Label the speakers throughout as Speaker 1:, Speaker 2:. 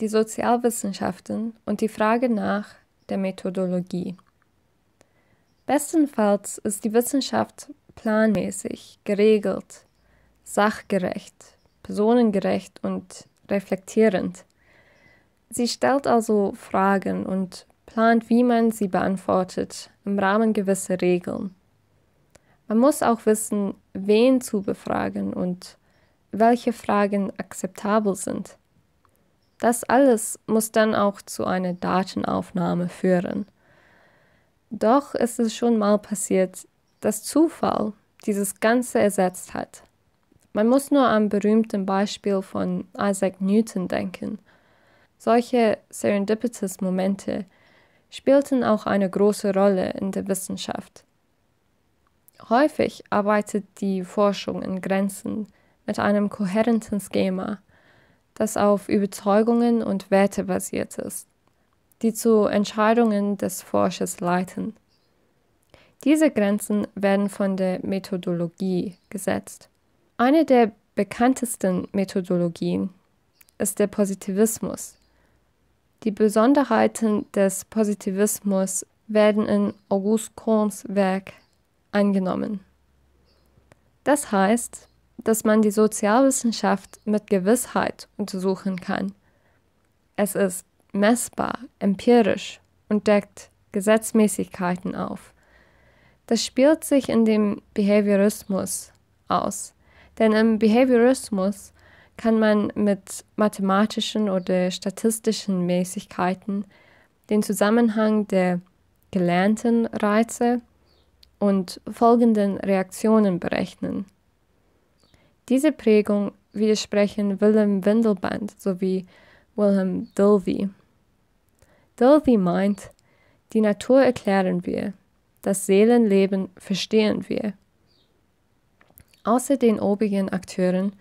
Speaker 1: die Sozialwissenschaften und die Frage nach der Methodologie. Bestenfalls ist die Wissenschaft planmäßig, geregelt, sachgerecht, personengerecht und reflektierend. Sie stellt also Fragen und plant, wie man sie beantwortet, im Rahmen gewisser Regeln. Man muss auch wissen, wen zu befragen und welche Fragen akzeptabel sind. Das alles muss dann auch zu einer Datenaufnahme führen. Doch ist es schon mal passiert, dass Zufall dieses Ganze ersetzt hat. Man muss nur am berühmten Beispiel von Isaac Newton denken. Solche serendipitous Momente spielten auch eine große Rolle in der Wissenschaft. Häufig arbeitet die Forschung in Grenzen mit einem kohärenten Schema, das auf Überzeugungen und Werte basiert ist, die zu Entscheidungen des Forschers leiten. Diese Grenzen werden von der Methodologie gesetzt. Eine der bekanntesten Methodologien ist der Positivismus. Die Besonderheiten des Positivismus werden in Auguste Comtes Werk angenommen. Das heißt, dass man die Sozialwissenschaft mit Gewissheit untersuchen kann. Es ist messbar, empirisch und deckt Gesetzmäßigkeiten auf. Das spielt sich in dem Behaviorismus aus, denn im Behaviorismus kann man mit mathematischen oder statistischen Mäßigkeiten den Zusammenhang der gelernten Reize und folgenden Reaktionen berechnen. Diese Prägung widersprechen Willem Windelband sowie Wilhelm Dilby. Dilby meint, die Natur erklären wir, das Seelenleben verstehen wir. Außer den obigen Akteuren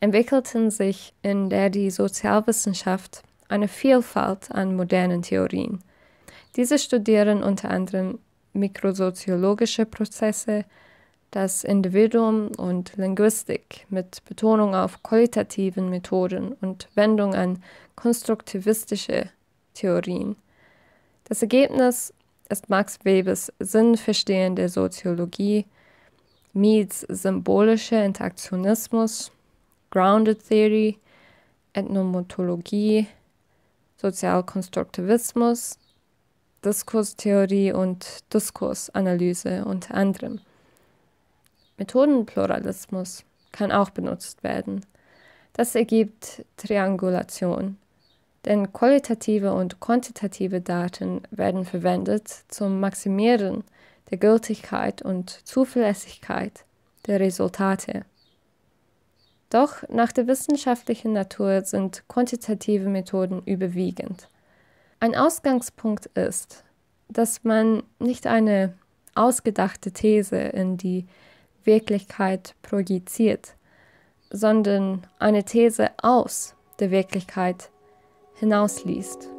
Speaker 1: entwickelten sich in der die Sozialwissenschaft eine Vielfalt an modernen Theorien. Diese studieren unter anderem mikrosoziologische Prozesse, das Individuum und Linguistik mit Betonung auf qualitativen Methoden und Wendung an konstruktivistische Theorien. Das Ergebnis ist Max Webers Sinnverstehen der Soziologie, Meads symbolischer Interaktionismus, Grounded Theory, Ethnomontologie, Sozialkonstruktivismus, Diskurstheorie und Diskursanalyse unter anderem. Methodenpluralismus kann auch benutzt werden. Das ergibt Triangulation, denn qualitative und quantitative Daten werden verwendet zum Maximieren der Gültigkeit und Zuverlässigkeit der Resultate. Doch nach der wissenschaftlichen Natur sind quantitative Methoden überwiegend. Ein Ausgangspunkt ist, dass man nicht eine ausgedachte These in die Wirklichkeit projiziert, sondern eine These aus der Wirklichkeit hinausliest.